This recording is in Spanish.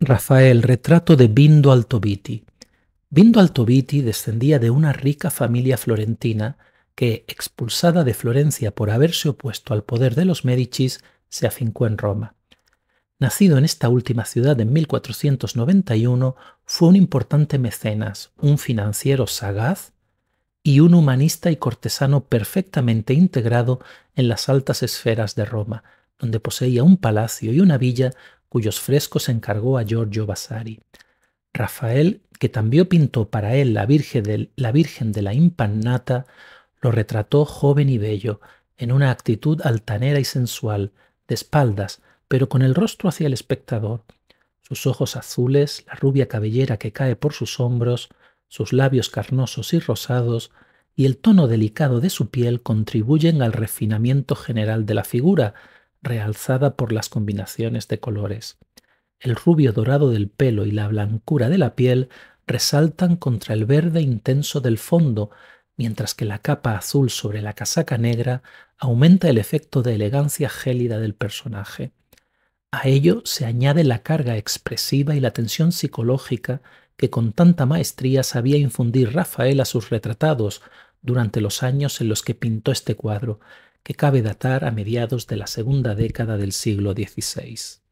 Rafael, retrato de Bindo Altoviti. Bindo Altoviti descendía de una rica familia florentina que, expulsada de Florencia por haberse opuesto al poder de los Médicis, se afincó en Roma. Nacido en esta última ciudad en 1491, fue un importante mecenas, un financiero sagaz y un humanista y cortesano perfectamente integrado en las altas esferas de Roma, donde poseía un palacio y una villa cuyos frescos encargó a Giorgio Vasari. Rafael, que también pintó para él la Virgen, de, la Virgen de la Impannata, lo retrató joven y bello, en una actitud altanera y sensual, de espaldas, pero con el rostro hacia el espectador. Sus ojos azules, la rubia cabellera que cae por sus hombros, sus labios carnosos y rosados, y el tono delicado de su piel contribuyen al refinamiento general de la figura, realzada por las combinaciones de colores. El rubio dorado del pelo y la blancura de la piel resaltan contra el verde intenso del fondo, mientras que la capa azul sobre la casaca negra aumenta el efecto de elegancia gélida del personaje. A ello se añade la carga expresiva y la tensión psicológica que con tanta maestría sabía infundir Rafael a sus retratados durante los años en los que pintó este cuadro, que cabe datar a mediados de la segunda década del siglo XVI.